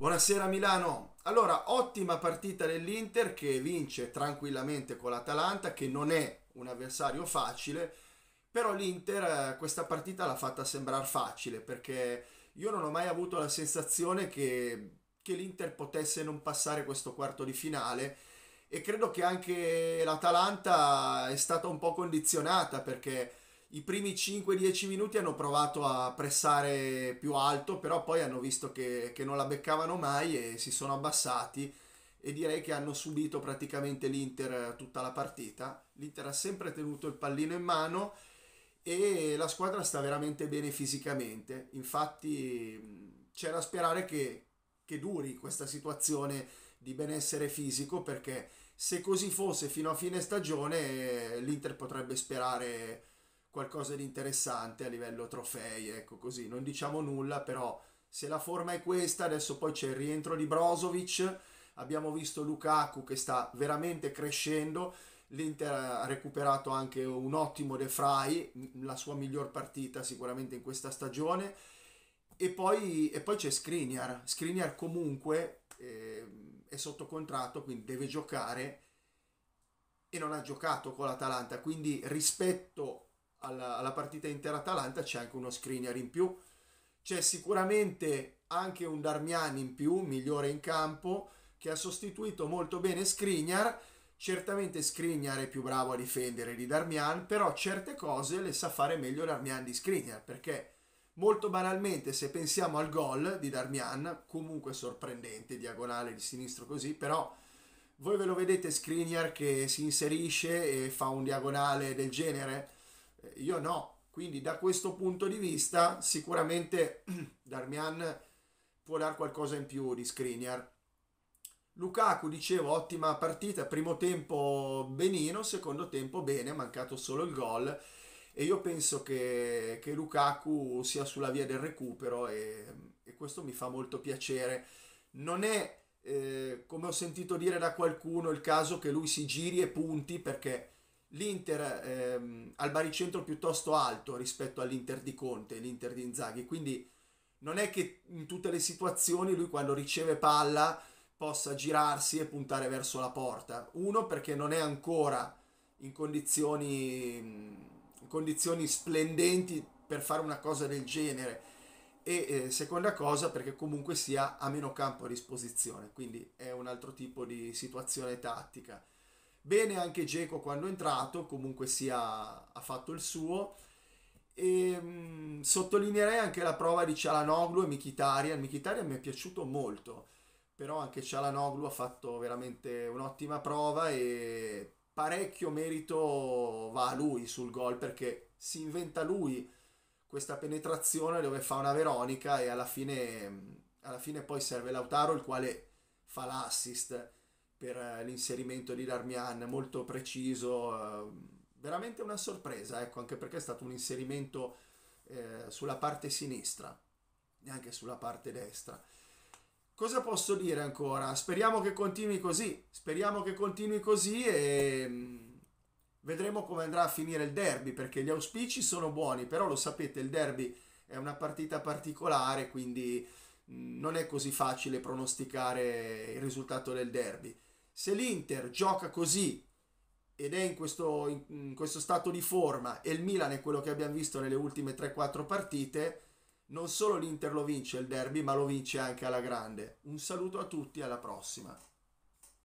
Buonasera Milano. Allora, ottima partita dell'Inter che vince tranquillamente con l'Atalanta, che non è un avversario facile, però l'Inter eh, questa partita l'ha fatta sembrare facile perché io non ho mai avuto la sensazione che, che l'Inter potesse non passare questo quarto di finale e credo che anche l'Atalanta è stata un po' condizionata perché i primi 5-10 minuti hanno provato a pressare più alto, però poi hanno visto che, che non la beccavano mai e si sono abbassati e direi che hanno subito praticamente l'Inter tutta la partita. L'Inter ha sempre tenuto il pallino in mano e la squadra sta veramente bene fisicamente, infatti c'è da sperare che, che duri questa situazione di benessere fisico perché se così fosse fino a fine stagione eh, l'Inter potrebbe sperare qualcosa di interessante a livello trofei, ecco così, non diciamo nulla, però se la forma è questa, adesso poi c'è il rientro di Brozovic, abbiamo visto Lukaku che sta veramente crescendo, l'Inter ha recuperato anche un ottimo De Frey, la sua miglior partita sicuramente in questa stagione, e poi, e poi c'è Skriniar, Skriniar comunque eh, è sotto contratto, quindi deve giocare, e non ha giocato con l'Atalanta, quindi rispetto alla, alla partita intera atalanta c'è anche uno Skriniar in più, c'è sicuramente anche un Darmian in più, migliore in campo, che ha sostituito molto bene Skriniar, certamente Skriniar è più bravo a difendere di Darmian, però certe cose le sa fare meglio Darmian di Skriniar, perché molto banalmente se pensiamo al gol di Darmian, comunque sorprendente, diagonale di sinistro così, però voi ve lo vedete Skriniar che si inserisce e fa un diagonale del genere? Eh, io no. Quindi da questo punto di vista sicuramente Darmian può dare qualcosa in più di Skriniar. Lukaku, dicevo, ottima partita, primo tempo benino, secondo tempo bene, ha mancato solo il gol e io penso che, che Lukaku sia sulla via del recupero e, e questo mi fa molto piacere. Non è, eh, come ho sentito dire da qualcuno, il caso che lui si giri e punti perché l'Inter ehm, al baricentro piuttosto alto rispetto all'Inter di Conte, l'Inter di Inzaghi, quindi non è che in tutte le situazioni lui quando riceve palla possa girarsi e puntare verso la porta. Uno perché non è ancora in condizioni, in condizioni splendenti per fare una cosa del genere e eh, seconda cosa perché comunque sia a meno campo a disposizione, quindi è un altro tipo di situazione tattica. Bene anche Geco quando è entrato, comunque sia ha fatto il suo. E, ehm, mh, sottolineerei anche la prova di Cialanoglu e Mikitarian. Mikitarian mi è piaciuto molto, però anche Cialanoglu ha fatto veramente un'ottima prova e parecchio merito va a lui sul gol perché si inventa lui questa penetrazione dove fa una Veronica e alla fine, alla fine poi serve Lautaro il quale fa l'assist per eh, l'inserimento di Darmian, molto preciso, eh, veramente una sorpresa, ecco, anche perché è stato un inserimento eh, sulla parte sinistra, neanche sulla parte destra. Cosa posso dire ancora? Speriamo che continui così, speriamo che continui così e mm, vedremo come andrà a finire il derby, perché gli auspici sono buoni, però lo sapete, il derby è una partita particolare, quindi mm, non è così facile pronosticare il risultato del derby se l'Inter gioca così ed è in questo, in questo, stato di forma e il Milan è quello che abbiamo visto nelle ultime 3-4 partite, non solo l'Inter lo vince il derby, ma lo vince anche alla grande. Un saluto a tutti, alla prossima.